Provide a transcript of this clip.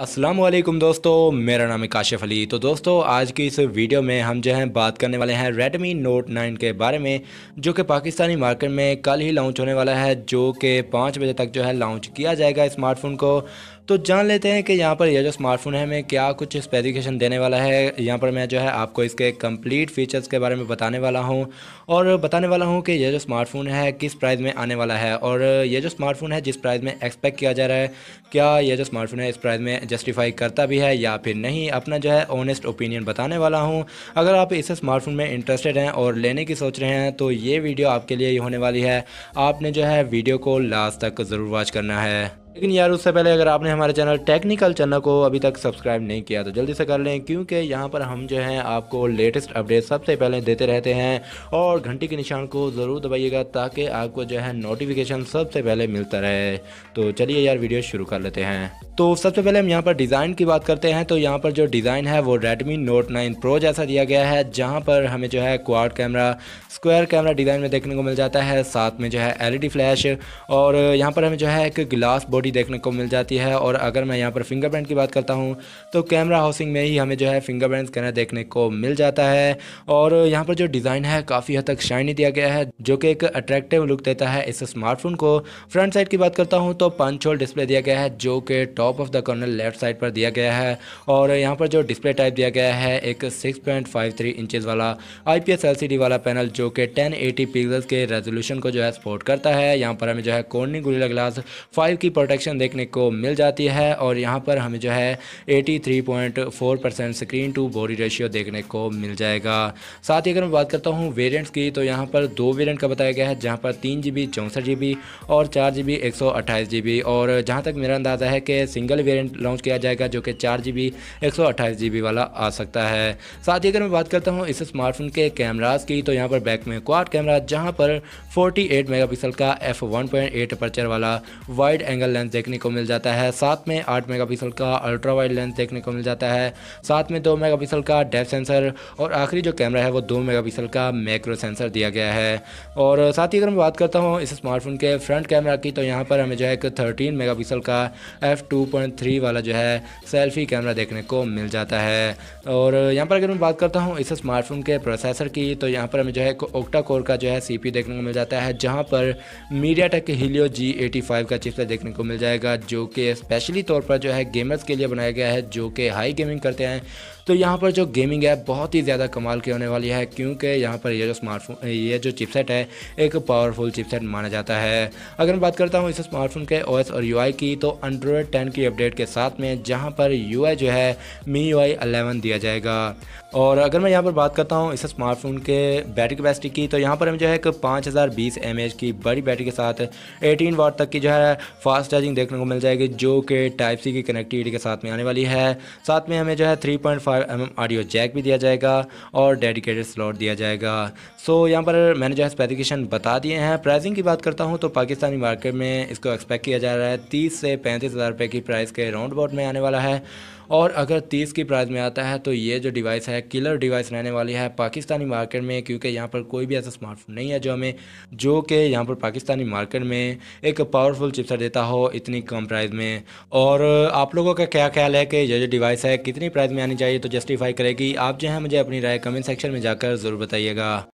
असलम दोस्तों मेरा नाम है काशिफ अली तो दोस्तों आज की इस वीडियो में हम जो है बात करने वाले हैं Redmi Note 9 के बारे में जो कि पाकिस्तानी मार्केट में कल ही लॉन्च होने वाला है जो कि पाँच बजे तक जो है लॉन्च किया जाएगा स्मार्टफोन को तो जान लेते हैं कि यहाँ पर यह जो स्मार्टफोन है हमें क्या कुछ स्पेसिफिकेशन देने वाला है यहाँ पर मैं जो है आपको इसके कंप्लीट फीचर्स के बारे में बताने वाला हूँ और बताने वाला हूँ कि यह जो स्मार्टफोन है किस प्राइस में आने वाला है और यह जो स्मार्टफोन है जिस प्राइस में एक्सपेक्ट किया जा रहा है क्या यह जो स्मार्टफोन है इस प्राइस में जस्टिफाई करता भी है या फिर नहीं अपना जो है ऑनेस्ट ओपिनियन बताने वाला हूँ अगर आप इस स्मार्टफोन में इंटरेस्टेड हैं और लेने की सोच रहे हैं तो ये वीडियो आपके लिए ही होने वाली है आपने जो है वीडियो को लास्ट तक ज़रूर वॉच करना है लेकिन यार उससे पहले अगर आपने हमारे चैनल टेक्निकल चैनल को अभी तक सब्सक्राइब नहीं किया तो जल्दी से कर लें क्योंकि यहाँ पर हम जो है आपको लेटेस्ट अपडेट सबसे पहले देते रहते हैं और घंटी के निशान को ज़रूर दबाइएगा ताकि आपको जो है नोटिफिकेशन सबसे पहले मिलता रहे तो चलिए यार वीडियो शुरू कर लेते हैं तो सबसे पहले हम यहाँ पर डिज़ाइन की बात करते हैं तो यहाँ पर जो डिज़ाइन है वो Redmi Note 9 Pro जैसा दिया गया है जहाँ पर हमें जो है quad camera square camera design में देखने को मिल जाता है साथ में जो है एल फ्लैश e और यहाँ पर हमें जो है एक ग्लास बॉडी देखने को मिल जाती है और अगर मैं यहाँ पर फिंगरप्रिंट की बात करता हूँ तो कैमरा हाउसिंग में ही हमें जो है फिंगरप्रिंट स्कैनर देखने को मिल जाता है और यहाँ पर जो डिज़ाइन है काफ़ी हद तक शाइनी दिया गया है जो कि एक अट्रैक्टिव लुक देता है इस स्मार्टफोन को फ्रंट साइड की बात करता हूँ तो पंच होल डिस्प्ले दिया गया है जो कि top top of the corner left side पर दिया गया है और यहाँ पर जो डिस्प्ले टाइप दिया गया है एक 6.53 पॉइंट वाला आईपीएस एलसीडी वाला पैनल जो कि 1080 पिक्सल्स के रेजोल्यूशन को जो है सपोर्ट करता है यहाँ पर हमें जो है कोर्निंग गुरीला ग्लास 5 की प्रोटेक्शन देखने को मिल जाती है और यहाँ पर हमें जो है 83.4 percent screen to body ratio देखने को मिल जाएगा साथ ही अगर मैं बात करता हूँ वेरियंट्स की तो यहाँ पर दो वेरियंट का बताया गया है जहाँ पर तीन जी बी और चार जी बी और जहाँ तक मेरा अंदाज़ा है कि सिंगल वेरिएंट लॉन्च किया जाएगा जो कि चार जी बी एक वाला आ सकता है साथ ही अगर मैं बात करता हूँ इस स्मार्टफोन के कैमराज की तो यहाँ पर बैक में क्वाड कैमरा जहाँ पर 48 मेगापिक्सल का एफ वन अपर्चर वाला वाइड एंगल लेंस देखने को मिल जाता है साथ में मेगा पिक्सल का अल्ट्रा वाइड लेंस देखने को मिल जाता है साथ में मेगा पिक्सल का डेप सेंसर और आखिरी जो कैमरा है वो मेगा पिक्सल का मैक्रो सेंसर दिया गया है और साथ ही अगर मैं बात करता हूँ इस स्मार्टफोन के फ्रंट कैमरा की तो यहाँ पर हमें जो है एक थर्टीन मेगा का एफ टू 2.3 वाला जो है सेल्फी कैमरा देखने को मिल जाता है और यहाँ पर अगर मैं बात करता हूँ इस स्मार्टफोन के प्रोसेसर की तो यहाँ पर हमें जो है ओक्टा कोर का जो है सी देखने को मिल जाता है जहाँ पर मीडिया टेक हीलियो जी का चिप्स देखने को मिल जाएगा जो कि स्पेशली तौर पर जो है गेमर्स के लिए बनाया गया है जो कि हाई गेमिंग करते हैं तो यहाँ पर जो गेमिंग ऐप बहुत ही ज़्यादा कमाल की होने वाली है क्योंकि यहाँ पर यह जो स्मार्टफोन ये जो चिपसेट है एक पावरफुल चिपसेट माना जाता है अगर मैं बात करता हूँ इस स्मार्टफोन के ओएस और यूआई की तो एंड्रॉयड टेन की अपडेट के साथ में जहाँ पर यू जो है मी यू 11 दिया जाएगा और अगर मैं यहाँ पर बात करता हूँ इस स्मार्टफोन के बैटरी कैपेसिटी की तो यहाँ पर हमें जो है एक पाँच हज़ार की बड़ी बैटरी के साथ एटीन वाट तक की जो है फास्ट चार्जिंग देखने को मिल जाएगी जो कि टाइप सी की कनेक्टिविटी के साथ में आने वाली है साथ में हमें जो है three point five five M audio jack भी दिया जाएगा और डेडिकेटेड स्लॉट दिया जाएगा सो यहाँ पर मैंने जो है स्पेसिफिकेशन बता दिए हैं प्राइसिंग की बात करता हूँ तो पाकिस्तानी मार्केट में इसको एक्सपेक्ट किया जा रहा है तीस से पैंतीस हज़ार रुपये की प्राइस के राउंड बोर्ड में आने वाला है और अगर तीस की प्राइस में आता है तो ये जो डिवाइस है किलर डिवाइस रहने वाली है पाकिस्तानी मार्केट में क्योंकि यहाँ पर कोई भी ऐसा स्मार्टफोन नहीं है जो हमें जो कि यहाँ पर पाकिस्तानी मार्केट में एक पावरफुल चिपसेट देता हो इतनी कम प्राइस में और आप लोगों का क्या ख्याल है कि यह जो डिवाइस है कितनी प्राइस में आनी चाहिए तो जस्टिफाई करेगी आप जो है मुझे अपनी राय कमेंट सेक्शन में जाकर ज़रूर बताइएगा